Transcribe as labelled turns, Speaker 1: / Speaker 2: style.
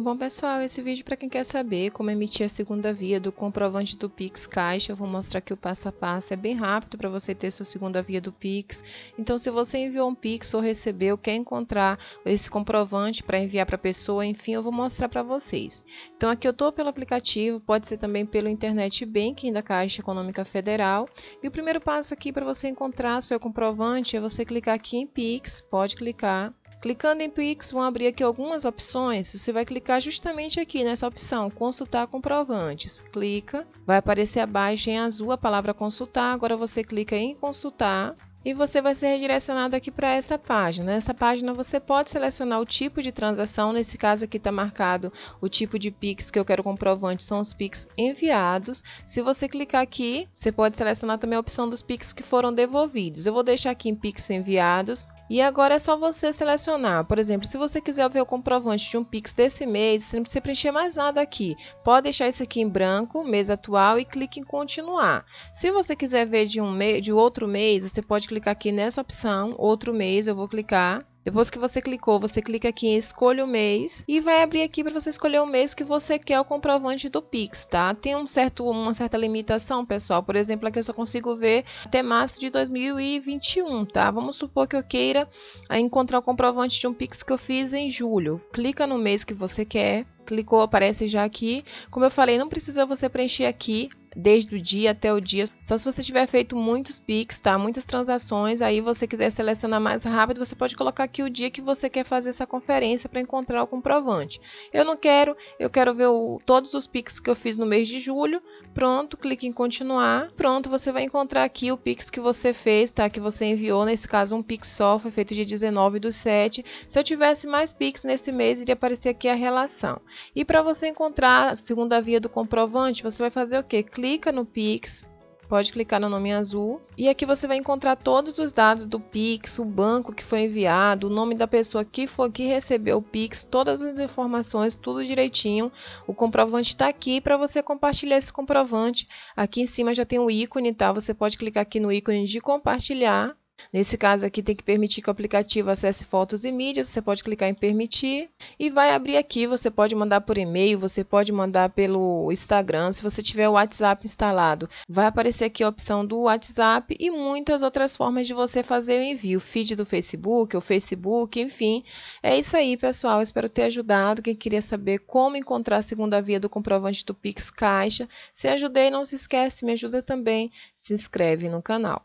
Speaker 1: Bom pessoal, esse vídeo é para quem quer saber como emitir a segunda via do comprovante do Pix Caixa, eu vou mostrar aqui o passo a passo, é bem rápido para você ter sua segunda via do Pix. Então se você enviou um Pix ou recebeu, quer encontrar esse comprovante para enviar para a pessoa, enfim, eu vou mostrar para vocês. Então aqui eu estou pelo aplicativo, pode ser também pelo Internet Banking da Caixa Econômica Federal. E o primeiro passo aqui para você encontrar seu comprovante é você clicar aqui em Pix, pode clicar Clicando em Pix, vão abrir aqui algumas opções. Você vai clicar justamente aqui nessa opção, consultar comprovantes. Clica, vai aparecer abaixo em azul a palavra consultar. Agora você clica em consultar e você vai ser redirecionado aqui para essa página. Nessa página você pode selecionar o tipo de transação, nesse caso aqui está marcado o tipo de PIX que eu quero comprovante, são os PIX enviados. Se você clicar aqui, você pode selecionar também a opção dos PIX que foram devolvidos. Eu vou deixar aqui em PIX enviados, e agora é só você selecionar. Por exemplo, se você quiser ver o comprovante de um Pix desse mês, você não precisa preencher mais nada aqui. Pode deixar isso aqui em branco, mês atual, e clique em continuar. Se você quiser ver de, um de outro mês, você pode clicar aqui nessa opção, outro mês, eu vou clicar. Depois que você clicou, você clica aqui em escolha o mês e vai abrir aqui para você escolher o mês que você quer o comprovante do Pix, tá? Tem um certo, uma certa limitação, pessoal. Por exemplo, aqui eu só consigo ver até março de 2021, tá? Vamos supor que eu queira ah, encontrar o comprovante de um Pix que eu fiz em julho. Clica no mês que você quer, clicou, aparece já aqui. Como eu falei, não precisa você preencher aqui desde o dia até o dia. Só se você tiver feito muitos PIX, tá? Muitas transações, aí você quiser selecionar mais rápido, você pode colocar aqui o dia que você quer fazer essa conferência para encontrar o comprovante. Eu não quero, eu quero ver o, todos os PIX que eu fiz no mês de julho. Pronto, clique em continuar. Pronto, você vai encontrar aqui o PIX que você fez, tá? Que você enviou, nesse caso um PIX só, foi feito dia 19 do 7. Se eu tivesse mais PIX nesse mês, iria aparecer aqui a relação. E para você encontrar a segunda via do comprovante, você vai fazer o quê? Clique clica no Pix, pode clicar no nome azul e aqui você vai encontrar todos os dados do Pix, o banco que foi enviado, o nome da pessoa que foi que recebeu o Pix, todas as informações, tudo direitinho. O comprovante está aqui para você compartilhar esse comprovante. Aqui em cima já tem um ícone, tá? Você pode clicar aqui no ícone de compartilhar Nesse caso aqui, tem que permitir que o aplicativo acesse fotos e mídias. Você pode clicar em permitir e vai abrir aqui. Você pode mandar por e-mail, você pode mandar pelo Instagram. Se você tiver o WhatsApp instalado, vai aparecer aqui a opção do WhatsApp e muitas outras formas de você fazer o envio. Feed do Facebook, o Facebook, enfim. É isso aí, pessoal. Espero ter ajudado. Quem queria saber como encontrar a segunda via do comprovante do Pix Caixa, se ajudei, não se esquece, me ajuda também. Se inscreve no canal.